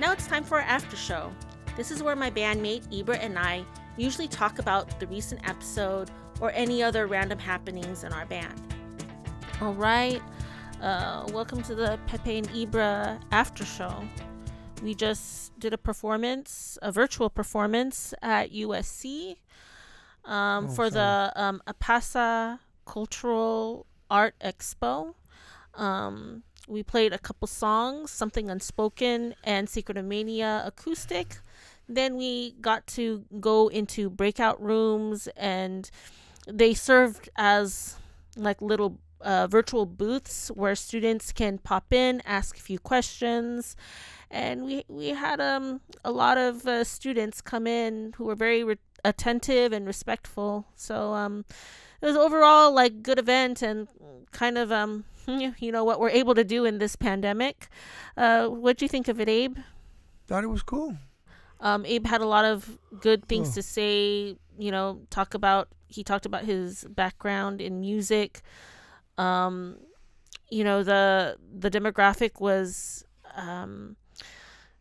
Now it's time for our after show. This is where my bandmate Ibra and I usually talk about the recent episode or any other random happenings in our band. All right, uh, welcome to the Pepe and Ibra after show. We just did a performance, a virtual performance at USC um, oh, for sorry. the um, Apasa Cultural Art Expo. Um, we played a couple songs, Something Unspoken and Secret of Mania acoustic. Then we got to go into breakout rooms and they served as like little uh, virtual booths where students can pop in, ask a few questions, and we we had um a lot of uh, students come in who were very attentive and respectful. So um, it was overall like good event and kind of um you know what we're able to do in this pandemic. Uh, what do you think of it, Abe? Thought it was cool. Um, Abe had a lot of good things oh. to say. You know, talk about he talked about his background in music. Um, you know the the demographic was um,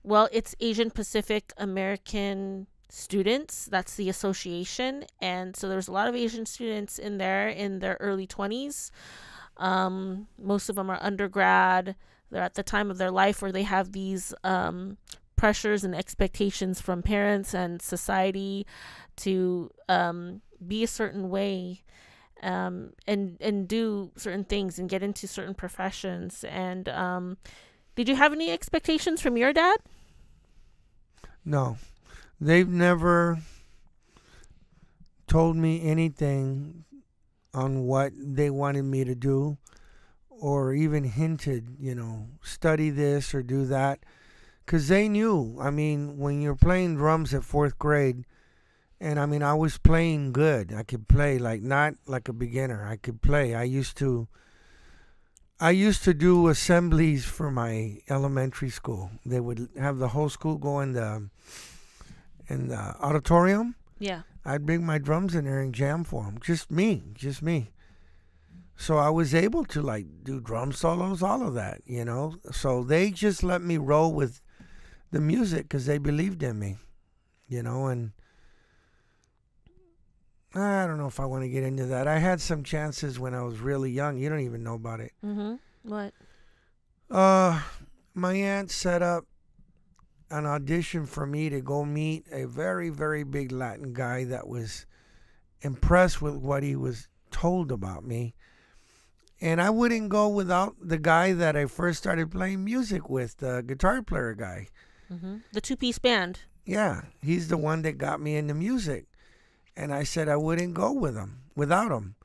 well, it's Asian Pacific American students. That's the association. And so there's a lot of Asian students in there in their early 20s. Um, most of them are undergrad. They're at the time of their life where they have these um, pressures and expectations from parents and society to um, be a certain way. Um, and and do certain things and get into certain professions. And um, did you have any expectations from your dad? No. They've never told me anything on what they wanted me to do or even hinted, you know, study this or do that. Because they knew. I mean, when you're playing drums at fourth grade, and I mean, I was playing good. I could play like not like a beginner. I could play. I used to. I used to do assemblies for my elementary school. They would have the whole school go in the in the auditorium. Yeah. I'd bring my drums in there and jam for them. Just me, just me. So I was able to like do drum solos, all of that, you know. So they just let me roll with the music because they believed in me, you know. And I don't know if I want to get into that. I had some chances when I was really young. You don't even know about it. Mm-hmm. What? Uh, my aunt set up an audition for me to go meet a very, very big Latin guy that was impressed with what he was told about me. And I wouldn't go without the guy that I first started playing music with, the guitar player guy. Mm -hmm. The two piece band. Yeah, he's the one that got me into music. And I said I wouldn't go with him, without him.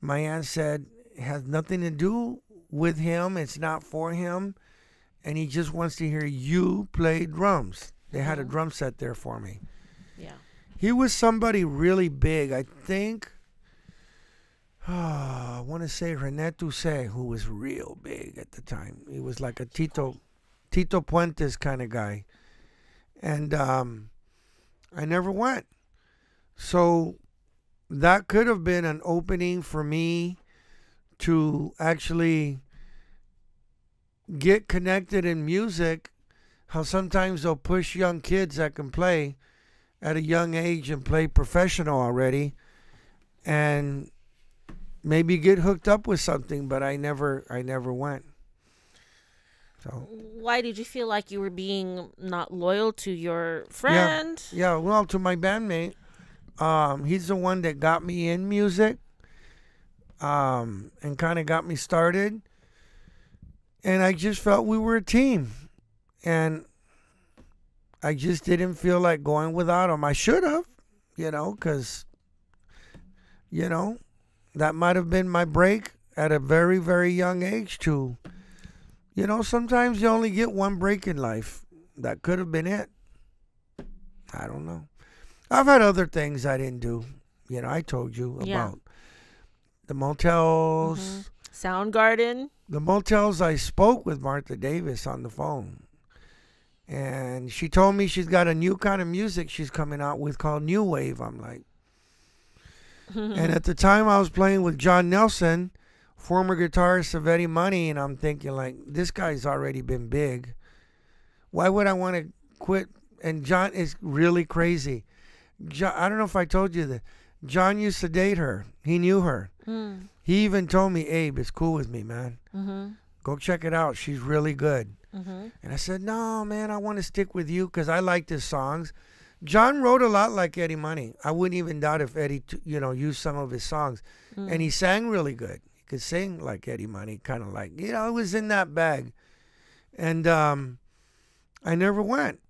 My aunt said, it has nothing to do with him, it's not for him and he just wants to hear you play drums. They had a drum set there for me. Yeah. He was somebody really big. I think oh, I want to say René Toussaint, who was real big at the time. He was like a Tito Tito Puentes kind of guy. And um, I never went. So that could have been an opening for me to actually get connected in music, how sometimes they'll push young kids that can play at a young age and play professional already and maybe get hooked up with something, but I never I never went. So why did you feel like you were being not loyal to your friend? Yeah, yeah well to my bandmate. Um, he's the one that got me in music um, and kind of got me started. And I just felt we were a team. And I just didn't feel like going without him. I should have, you know, because, you know, that might have been my break at a very, very young age, too. You know, sometimes you only get one break in life. That could have been it. I don't know. I've had other things I didn't do. You know, I told you yeah. about the motels, mm-hmm. Soundgarden the motels I spoke with Martha Davis on the phone. And she told me she's got a new kind of music she's coming out with called New Wave. I'm like, and at the time I was playing with John Nelson, former guitarist of Eddie Money, and I'm thinking like, this guy's already been big. Why would I want to quit? And John is really crazy. John, I don't know if I told you that. John used to date her. He knew her. Mm. He even told me, Abe, it's cool with me, man. Mm-hmm. Go check it out. She's really good. Mm-hmm. And I said, No, man, I want to stick with you because I liked his songs. John wrote a lot like Eddie Money. I wouldn't even doubt if Eddie, you know, used some of his songs. Mm. And he mm. sang really good. He could sing like Eddie Money, kind of like, you know, it was in that bag. And um, I never went,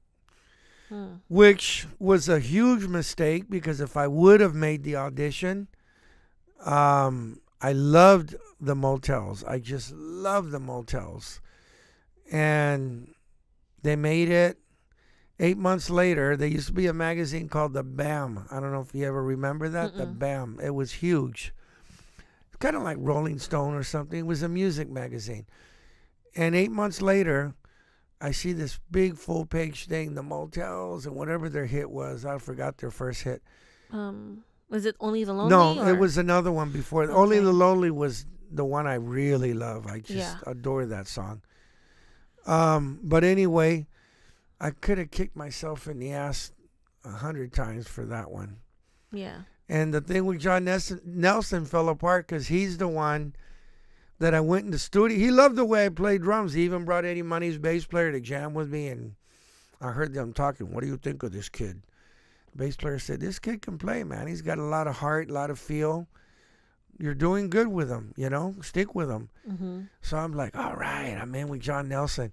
hmm. which was a huge mistake because if I would have made the audition, um, I loved the motels. I just loved the motels. And they made it. Eight months later, there used to be a magazine called The BAM. I don't know if you ever remember that. Mm-mm. The BAM. It was huge. Kind of like Rolling Stone or something. It was a music magazine. And eight months later, I see this big full page thing, the motels and whatever their hit was. I forgot their first hit. Um, was it Only the Lonely? No, or? it was another one before. Okay. Only the Lonely was the one I really love. I just yeah. adore that song. Um, but anyway, I could have kicked myself in the ass a hundred times for that one. Yeah. And the thing with John Nelson, Nelson fell apart because he's the one that I went in the studio. He loved the way I played drums. He even brought Eddie Money's bass player to jam with me, and I heard them talking. What do you think of this kid? bass player said, "This kid can play, man. He's got a lot of heart, a lot of feel. You're doing good with him, you know. Stick with him." Mm-hmm. So I'm like, "All right, I'm in with John Nelson."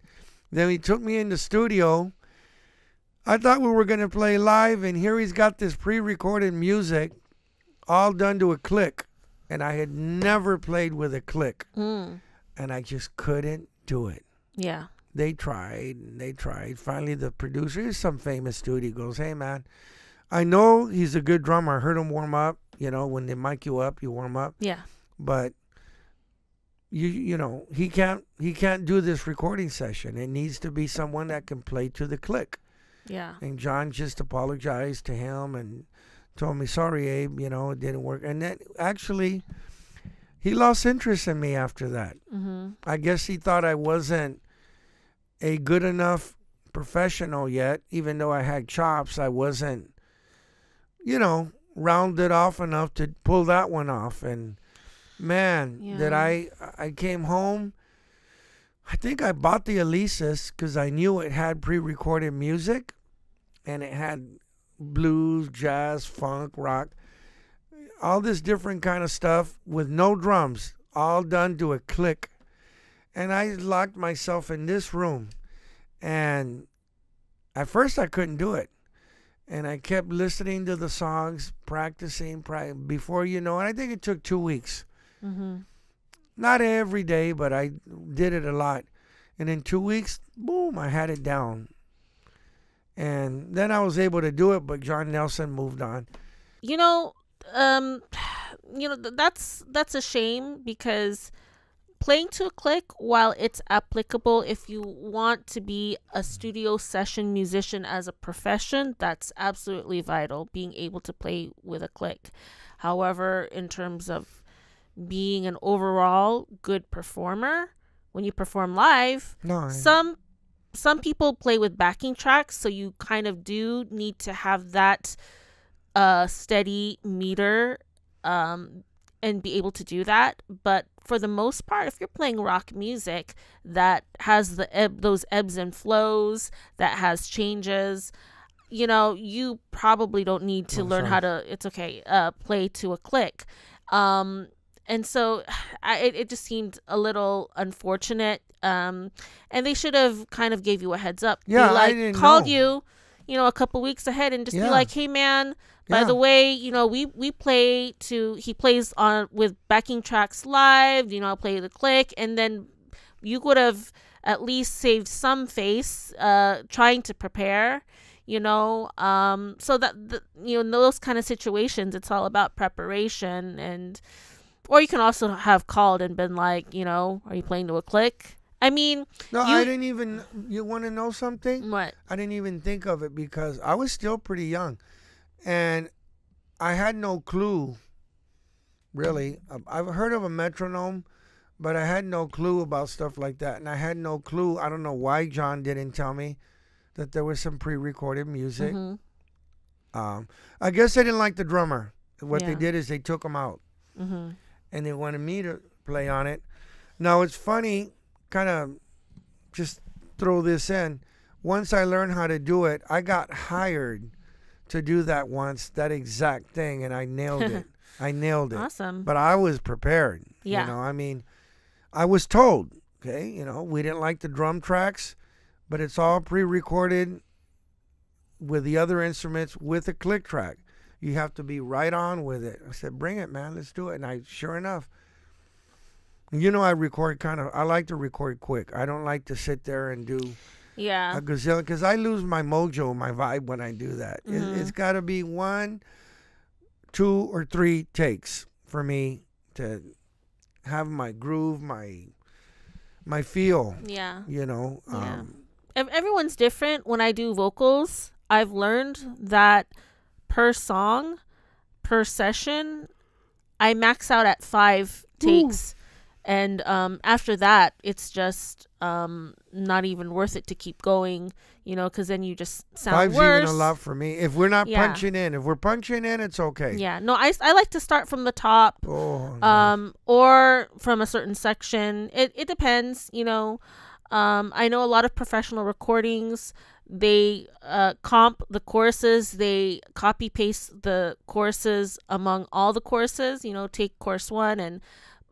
Then he took me in the studio. I thought we were gonna play live, and here he's got this pre-recorded music, all done to a click, and I had never played with a click, mm. and I just couldn't do it. Yeah they tried and they tried. Finally, the producer, is some famous dude, he goes, Hey, man, I know he's a good drummer. I heard him warm up. You know, when they mic you up, you warm up. Yeah. But you you know he can't he can't do this recording session. It needs to be someone that can play to the click. Yeah. And John just apologized to him and told me, "Sorry, Abe. You know, it didn't work." And then actually, he lost interest in me after that. Mm-hmm. I guess he thought I wasn't a good enough professional yet, even though I had chops. I wasn't you know, rounded off enough to pull that one off. And man, yeah. that I I came home. I think I bought the Elisa's because I knew it had pre-recorded music, and it had blues, jazz, funk, rock, all this different kind of stuff with no drums, all done to a click. And I locked myself in this room, and at first I couldn't do it and I kept listening to the songs, practicing. before you know it, I think it took two weeks. Mm-hmm. Not every day, but I did it a lot. And in two weeks, boom, I had it down. And then I was able to do it, but John Nelson moved on. You know, um, you know that's that's a shame because Playing to a click, while it's applicable if you want to be a studio session musician as a profession, that's absolutely vital, being able to play with a click. However, in terms of being an overall good performer, when you perform live, no. some some people play with backing tracks, so you kind of do need to have that uh, steady meter um, and be able to do that. But for the most part, if you're playing rock music that has the eb- those ebbs and flows, that has changes, you know, you probably don't need to oh, learn sorry. how to. It's okay. Uh, play to a click. Um, and so, I, it, it just seemed a little unfortunate. Um, and they should have kind of gave you a heads up. Yeah, like, I didn't called know. you you know, a couple weeks ahead and just yeah. be like, hey, man, by yeah. the way, you know, we we play to he plays on with backing tracks live. You know, I play the click, and then you would have at least saved some face uh, trying to prepare. You know, um, so that the, you know those kind of situations, it's all about preparation and. Or you can also have called and been like, you know, are you playing to a click? I mean, no, you, I didn't even. You want to know something? What? I didn't even think of it because I was still pretty young, and I had no clue. Really, um, I've heard of a metronome, but I had no clue about stuff like that, and I had no clue. I don't know why John didn't tell me that there was some pre-recorded music. Mm-hmm. Um, I guess they didn't like the drummer. What yeah. they did is they took him out, mm-hmm. and they wanted me to play on it. Now it's funny kind of just throw this in. Once I learned how to do it, I got hired to do that once, that exact thing, and I nailed it. I nailed it. Awesome. But I was prepared. Yeah. You know, I mean, I was told, okay, you know, we didn't like the drum tracks, but it's all pre recorded with the other instruments with a click track. You have to be right on with it. I said, bring it, man. Let's do it. And I, sure enough, you know, I record kind of. I like to record quick. I don't like to sit there and do yeah a gazillion because I lose my mojo, my vibe when I do that. Mm-hmm. It, it's got to be one, two, or three takes for me to have my groove, my my feel. Yeah, you know. Yeah. Um, Everyone's different. When I do vocals, I've learned that per song, per session, I max out at five takes and um, after that it's just um, not even worth it to keep going you know because then you just sound five's worse. even a lot for me if we're not yeah. punching in if we're punching in it's okay yeah no i, I like to start from the top oh, um, or from a certain section it, it depends you know um, i know a lot of professional recordings they uh, comp the courses they copy paste the courses among all the courses you know take course one and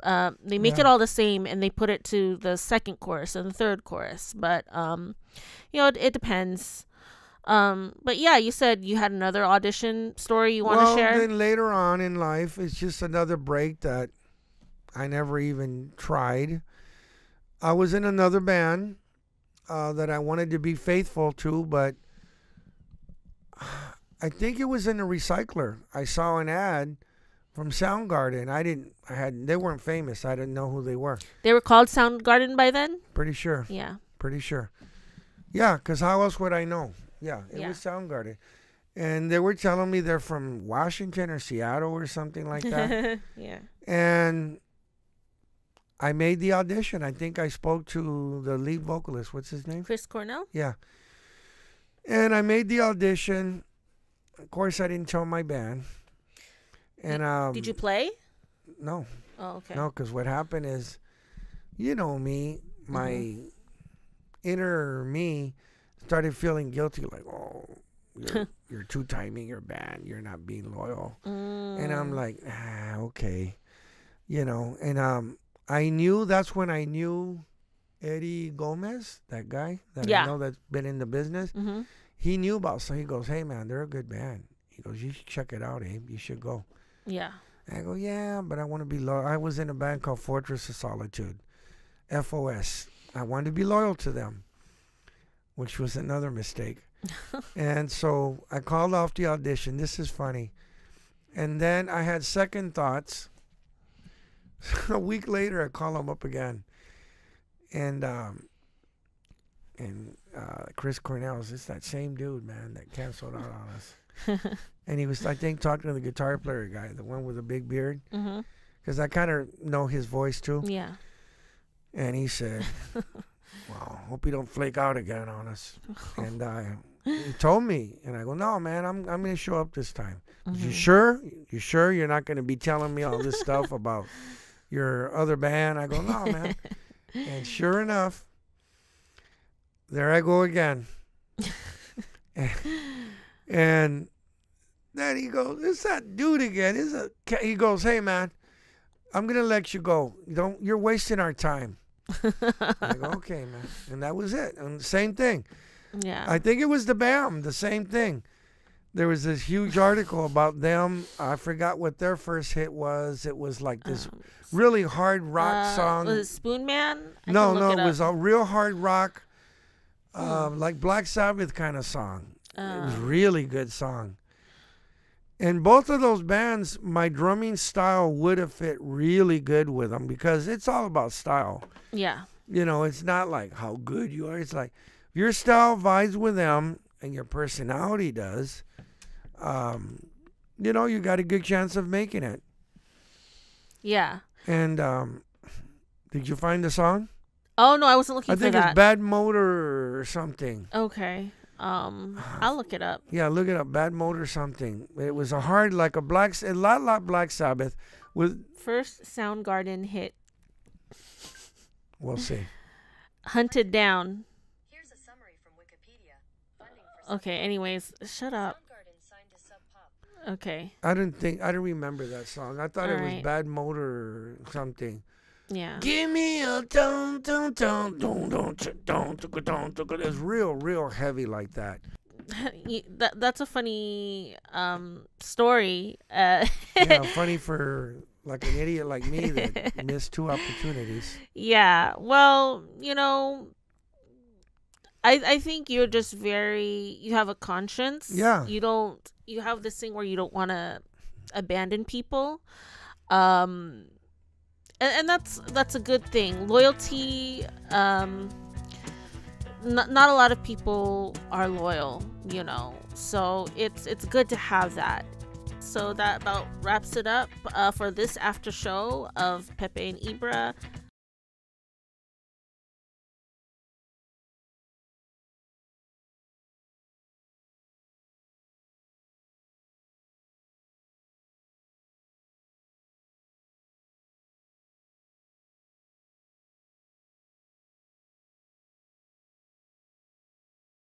um, they make yeah. it all the same and they put it to the second chorus and the third chorus. But um, you know, it, it depends. Um, but yeah, you said you had another audition story you want to well, share. Then later on in life, it's just another break that I never even tried. I was in another band uh, that I wanted to be faithful to, but I think it was in a recycler. I saw an ad from Soundgarden. I didn't. I had. They weren't famous. I didn't know who they were. They were called Soundgarden by then. Pretty sure. Yeah. Pretty sure. Yeah, because how else would I know? Yeah, it yeah. was Soundgarden, and they were telling me they're from Washington or Seattle or something like that. yeah. And I made the audition. I think I spoke to the lead vocalist. What's his name? Chris Cornell. Yeah. And I made the audition. Of course, I didn't tell my band. And um, did you um, play? No. Oh, okay. No, because what happened is, you know me, my mm-hmm. inner me started feeling guilty. Like, oh, you're, you're too timing. You're bad. You're not being loyal. Mm. And I'm mm. like, ah, okay, you know. And um, I knew that's when I knew Eddie Gomez, that guy that yeah. I know that's been in the business. Mm-hmm. He knew about. So he goes, hey man, they're a good band. He goes, you should check it out, Abe. You should go. Yeah. I go, yeah, but I want to be loyal. I was in a band called Fortress of Solitude, FOS. I wanted to be loyal to them, which was another mistake. and so I called off the audition. This is funny. And then I had second thoughts. a week later, I call him up again. And, um, and uh, Chris Cornell is that same dude, man, that canceled out on us. and he was, I think, talking to the guitar player guy, the one with the big beard, because mm-hmm. I kind of know his voice too. Yeah. And he said, "Well, hope you don't flake out again on us." and he told me, and I go, "No, man, I'm I'm gonna show up this time. Mm-hmm. You sure? You sure you're not gonna be telling me all this stuff about your other band?" I go, "No, man." and sure enough, there I go again. And then he goes, "It's that dude again." a he goes, "Hey man, I'm gonna let you go. Don't you're wasting our time." I go, "Okay, man," and that was it. And same thing. Yeah. I think it was the BAM. The same thing. There was this huge article about them. I forgot what their first hit was. It was like this um, really hard rock uh, song. Was it Spoon Man? I no, no, it, it was a real hard rock, uh, mm. like Black Sabbath kind of song uh. Really good song. And both of those bands, my drumming style would have fit really good with them because it's all about style. Yeah. You know, it's not like how good you are. It's like your style vibes with them and your personality does. Um, you know, you got a good chance of making it. Yeah. And um, did you find the song? Oh no, I wasn't looking I think that. it's Bad Motor or something. Okay. Um, I'll look it up. Yeah, look it up. Bad Mode or something. It was a hard, like a black, a lot, lot Black Sabbath with first Soundgarden hit. We'll see. Hunted down. Here's a summary from Wikipedia. okay. Anyways, shut up. Okay. I didn't think I didn't remember that song. I thought All it was right. Bad Motor or something. Yeah. Give me a dun dun dun dun dun dun dun dun. It's real, real heavy like that. that that's a funny um story. Uh yeah, funny for like an idiot like me that missed two opportunities. Yeah. Well, you know, I I think you're just very you have a conscience. Yeah. You don't you have this thing where you don't want to abandon people. Um and, and that's that's a good thing. Loyalty, um, not not a lot of people are loyal, you know. So it's it's good to have that. So that about wraps it up uh, for this after show of Pepe and Ibra.